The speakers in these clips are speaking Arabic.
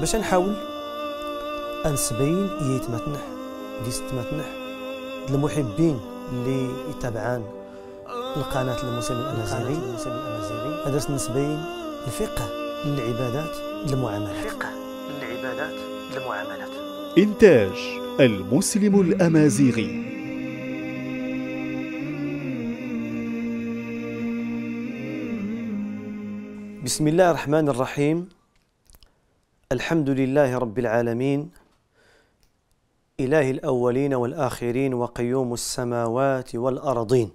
باش نحاول انس باين يتمتنح يتمتنح المحبين اللي يتابعان القناة المسلم الأمازيغي الأمازيغي هذا نسبين الفقه للعبادات المعاملات الفقه للعبادات المعاملات إنتاج المسلم الأمازيغي بسم الله الرحمن الرحيم الحمد لله رب العالمين إله الأولين والآخرين وقيوم السماوات والأرضين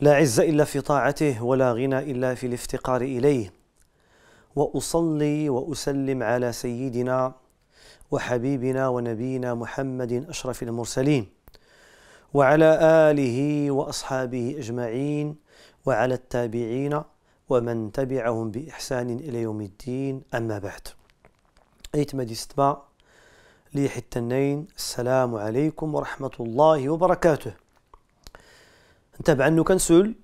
لا عز إلا في طاعته ولا غنى إلا في الافتقار إليه وأصلي وأسلم على سيدنا وحبيبنا ونبينا محمد أشرف المرسلين وعلى آله وأصحابه أجمعين وعلى التابعين ومن تبعهم بإحسان إلى يوم الدين أما بعد أيت ديستما لي حتى النين السلام عليكم ورحمة الله وبركاته نتابع أنه كنسول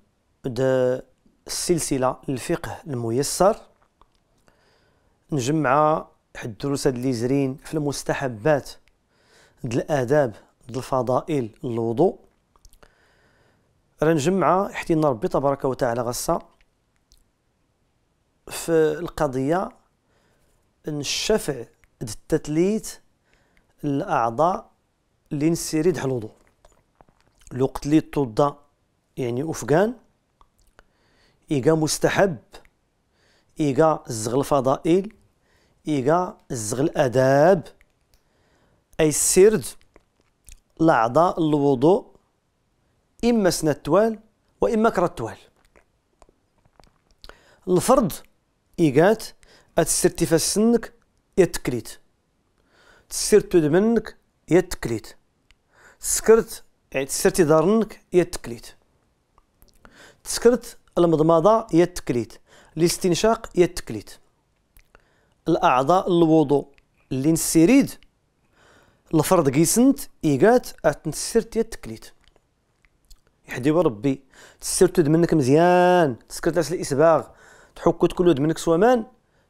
السلسلة الفقه الميسر نجمع حد الدروس اللي زرين في المستحبات د الآداب د الفضائل الوضوء رنجمع حتى نربي تبارك وتعالى غصه في القضية أن الشفع التثليث الأعضاء اللي نسيري دحال الوضوء الوقت اللي توضى يعني أفقان إيكا مستحب إيكا الزغل الفضائل إيكا الزغل الآداب أي السرد الأعضاء الوضوء إما سنة التوال وإما كرة التوال الفرض إيقات أتسير تفاسنك يا التكليت تسير تدمنك يا سكرت يعني تسير تدارنك يا تسكرت المضمضة يتكريت الاستنشاق يتكريت الأعضاء الوضوء اللي نسيريد الفرد قيسنت إيقات أتنسرت هي التكليت يحدي ربي تسير تود منك مزيان تسكرت عس الإسباغ كل ود منك سوامان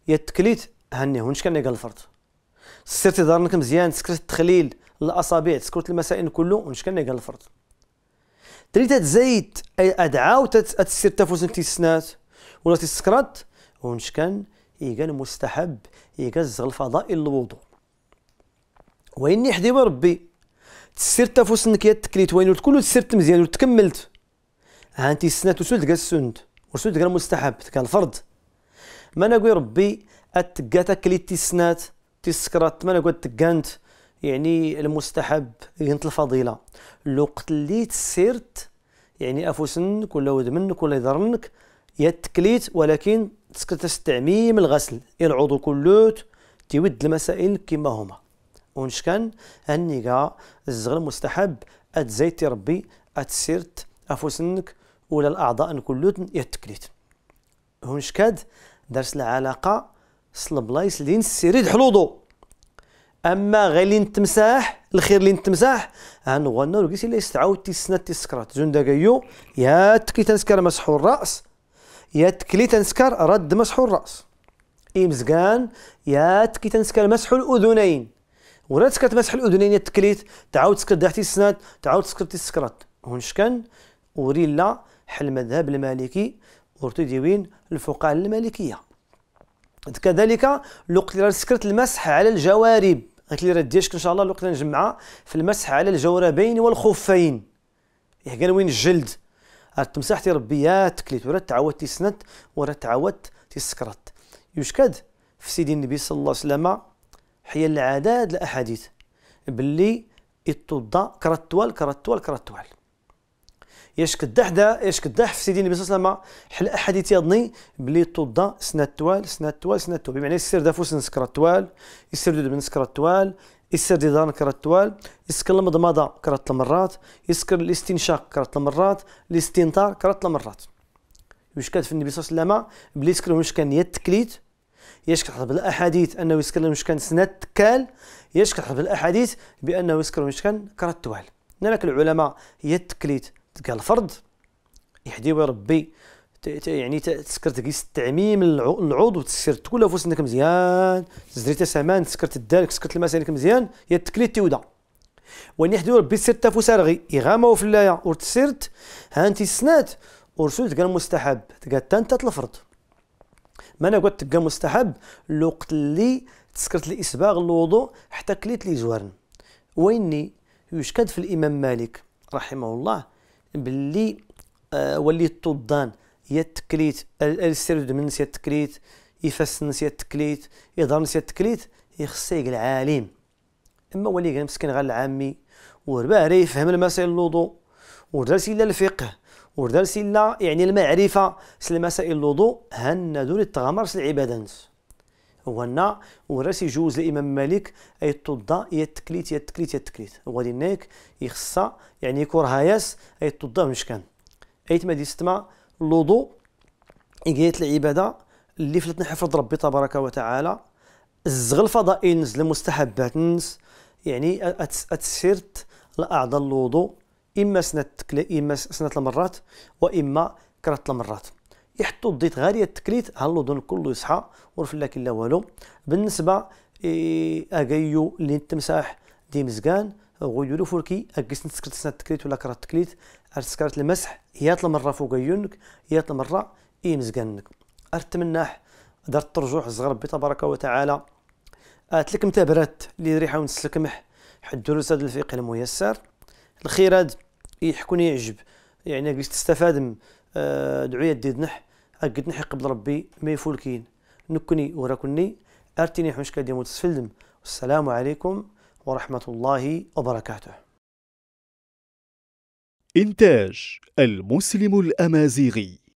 يا التكليت هاني هونش كان قال الفرد سرتي دارنك مزيان سكرت التخليل الاصابع سكرت المسائل كله ونش كان قال الفرد تريد تزيد اي ادعاو تسير تفوسك تيسنات ولا تسكرت ونش كان يقال مستحب يقز الفضائل الوضوء واني حدي ربي تسير انك يا التكليت وين كله تسير مزيان وتكملت هانتي السنات وسولت كاع السند ورسول قال مستحب كان الفرض ما نقول ربي اتكاتك اللي تيسنات تيسكرات ما نقول تكانت يعني المستحب ينت الفضيله الوقت اللي تسيرت يعني افوسنك ولا ودمنك ولا يضرنك يا التكليت ولكن تسكت تعميم الغسل العضو كلوت تيود المسائل كما هما ونش كان هنيكا الزغل مستحب اتزيتي ربي اتسيرت افوسنك ولا الاعضاء كلوتن يتكليت هون شكاد دارت العلاقه البلايص اللي نسيريد حلوضو اما غير اللي نتمساح الخير اللي نتمساح هنغنى ولقيتي اللي يستعاود تيسنا تيسكرات زون داكايو يا تكلي تنسكر مسح الراس يا تكلي تنسكر رد مسح الراس اي مزقان يا تكي تنسكر مسحو الأذنين ولا تسكر تمسح الأذنين يا تكليت تعاود تسكر داحتي السنات تعاود تسكر تيسكرات هون شكان وريلا حل المذهب المالكي وين الفقهاء المالكيه كذلك الوقت اللي سكرت المسح على الجوارب قلت لي راه ديشك ان شاء الله الوقت نجمعها في المسح على الجوربين والخفين قال وين الجلد تمسحت ربيات تكليت ورا تعاود تسنت ورا تعاود تسكرت يشكد في سيدي النبي صلى الله عليه وسلم حيا العداد الاحاديث باللي اتوضا كرتوال كرتوال كرتوال ياش كدح دا ياش كدح في سيدي النبي صلى الله عليه وسلم حل احاديث يظني بلي طودا سنا التوال سنا التوال سنا التوال بمعنى يسير دافوس نسكر التوال يسير دود نسكر التوال يسر ديدان كرة التوال يسكر المضمضة كرة المرات يسكر الاستنشاق كرة المرات الاستنطار كرة المرات واش كانت في النبي صلى الله عليه وسلم بلي يسكر واش كان يا التكليت ياش كتحط بالاحاديث انه يسكر واش كان سنة التكال ياش كتحط بالاحاديث بانه يسكر واش كان كرة التوال هناك العلماء هي التكليت كاع الفرد يحدي ربي يعني تسكرت تقيس التعميم العود وتسير تقول في انك مزيان تزري سمان تسكرت الدالك سكرت انك مزيان يا تكليت تيودا وين يحدي ربي تا فوس رغي يغاما وفلايا ورتسيرت هانتي سنات ورسول قال مستحب تقال تانتا الفرض ما انا قلت تقال مستحب الوقت اللي تسكرت الاسباغ الوضوء حتى كليت لي زوارن ويني يشكد في الامام مالك رحمه الله باللي آه، وليت الظن يا التكليت السرد من نسيت التكليت يفاس نسيت التكليت يظهر نسيت التكليت يخص يقل عالم اما ولي قال مسكين غير العامي ورباه راه يفهم المسائل الوضوء ودرس الا الفقه ودرس الا يعني المعرفه في المسائل الوضوء هن دول تغامر العباده العبادات وهنا وراسي يجوز الامام مالك اي تضا يا التكليت يا التكليت يا التكليت ولينك يخصا يعني يكون ياس اي تضا مشكان ايت ما ديستما الوضوء إجيت العباده اللي فلتنا حفظ ربي تبارك وتعالى الزغل فضائل نزل مستحبات نز يعني اتسيرت لاعضاء الوضوء اما سنه اما سنه المرات واما كرهت المرات يحطوا الضيط غير التكليت هاللودون كله يصحى ورفلا كلا والو بالنسبه اغيو اللي التمساح ديمزكان غيولو فوركي اكس سنة التكليت ولا كرا التكليت ارسكرت المسح يات المره فوق عيونك يات المره يمزكانك ارتمناح دار الترجوح الصغر ربي تبارك وتعالى اتلك متابرات اللي ريحه مح حد هذا الفيق الميسر الخيراد يحكوني يعجب يعني قلت تستفاد آه، دعوية ديدنح أكد نحي قبل ربي ما يفولكين نكني وراكني أرتني حمشكا دي السفلم والسلام عليكم ورحمة الله وبركاته إنتاج المسلم الأمازيغي